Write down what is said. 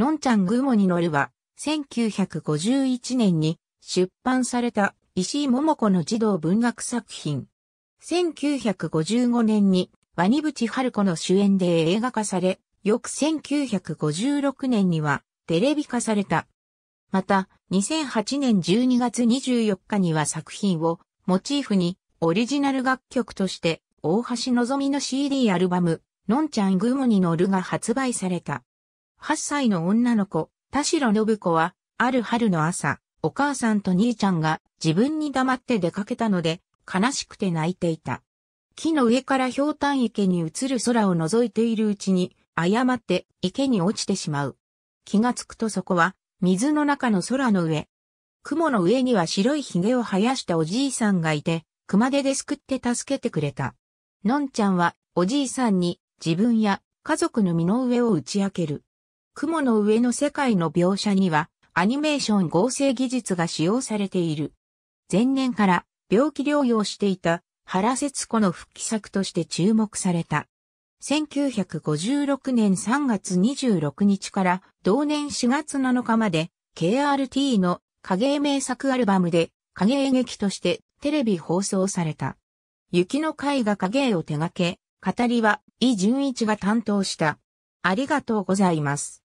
のんちゃんもに乗るは、1951年に出版された石井桃子の児童文学作品。1955年にワニブチ春子の主演で映画化され、翌1956年にはテレビ化された。また、2008年12月24日には作品をモチーフにオリジナル楽曲として大橋のぞみの CD アルバム、のんちゃんもに乗るが発売された。8歳の女の子、田代信子は、ある春の朝、お母さんと兄ちゃんが自分に黙って出かけたので、悲しくて泣いていた。木の上から氷炭池に映る空を覗いているうちに、誤って池に落ちてしまう。気がつくとそこは、水の中の空の上。雲の上には白い髭を生やしたおじいさんがいて、熊手ですくって助けてくれた。のんちゃんは、おじいさんに、自分や家族の身の上を打ち明ける。雲の上の世界の描写には、アニメーション合成技術が使用されている。前年から病気療養していた原節子の復帰作として注目された。1956年3月26日から同年4月7日まで KRT の影絵名作アルバムで影絵劇としてテレビ放送された。雪の絵画影絵を手掛け、語りは、伊純一が担当した。ありがとうございます。